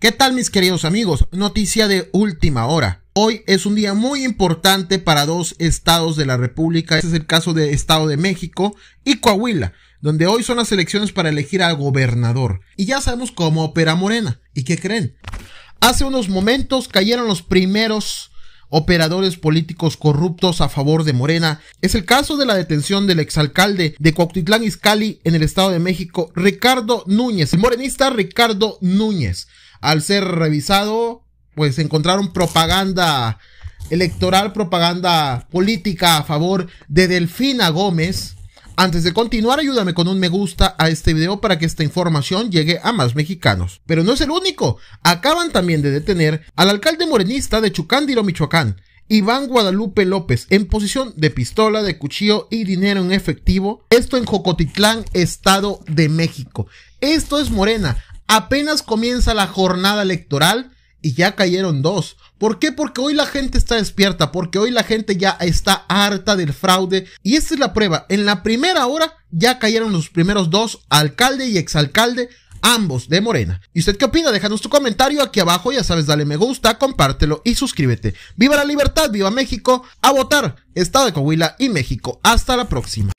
¿Qué tal mis queridos amigos? Noticia de última hora. Hoy es un día muy importante para dos estados de la República. Este es el caso de Estado de México y Coahuila, donde hoy son las elecciones para elegir al gobernador. Y ya sabemos cómo opera Morena. ¿Y qué creen? Hace unos momentos cayeron los primeros operadores políticos corruptos a favor de Morena. Es el caso de la detención del exalcalde de Cuautitlán Izcalli en el Estado de México, Ricardo Núñez, el morenista Ricardo Núñez al ser revisado, pues encontraron propaganda electoral, propaganda política a favor de Delfina Gómez. Antes de continuar, ayúdame con un me gusta a este video para que esta información llegue a más mexicanos. Pero no es el único. Acaban también de detener al alcalde morenista de Chucándiro, Michoacán, Iván Guadalupe López, en posición de pistola, de cuchillo y dinero en efectivo. Esto en Jocotitlán, Estado de México. Esto es Morena. Apenas comienza la jornada electoral y ya cayeron dos. ¿Por qué? Porque hoy la gente está despierta, porque hoy la gente ya está harta del fraude. Y esta es la prueba. En la primera hora ya cayeron los primeros dos, alcalde y exalcalde, ambos de Morena. ¿Y usted qué opina? Déjanos tu comentario aquí abajo, ya sabes, dale me gusta, compártelo y suscríbete. Viva la libertad, viva México, a votar, Estado de Coahuila y México. Hasta la próxima.